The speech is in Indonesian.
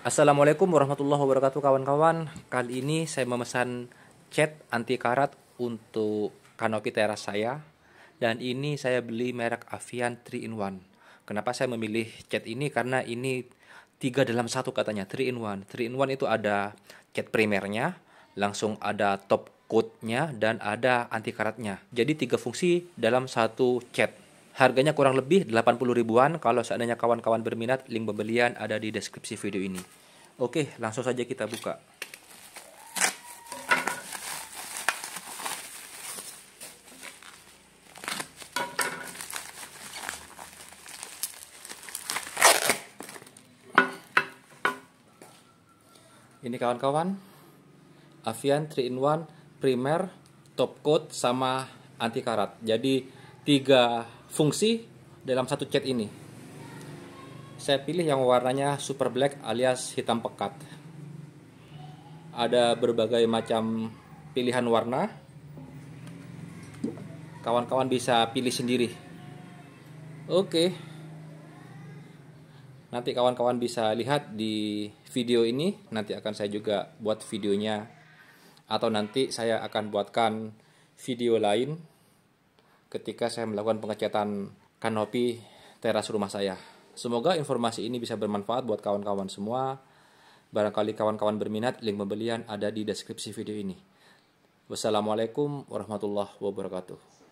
Assalamualaikum warahmatullahi wabarakatuh kawan-kawan. Kali ini saya memesan cat anti karat untuk kanopi teras saya dan ini saya beli merek Avian 3 in 1. Kenapa saya memilih cat ini karena ini tiga dalam satu katanya 3 in 1. 3 in 1 itu ada cat primernya, langsung ada top coatnya dan ada anti karatnya. Jadi tiga fungsi dalam satu cat. Harganya kurang lebih 80 ribuan. Kalau seandainya kawan-kawan berminat, link pembelian ada di deskripsi video ini. Oke, langsung saja kita buka. Ini kawan-kawan, Avian 3-in-1 primer, top coat sama anti karat. Jadi tiga fungsi dalam satu cat ini. Saya pilih yang warnanya super black alias hitam pekat. Ada berbagai macam pilihan warna. Kawan-kawan bisa pilih sendiri. Oke. Nanti kawan-kawan bisa lihat di video ini. Nanti akan saya juga buat videonya atau nanti saya akan buatkan video lain ketika saya melakukan pengecatan kanopi teras rumah saya. Semoga informasi ini bisa bermanfaat buat kawan-kawan semua. Barangkali kawan-kawan berminat, link pembelian ada di deskripsi video ini. Wassalamualaikum warahmatullahi wabarakatuh.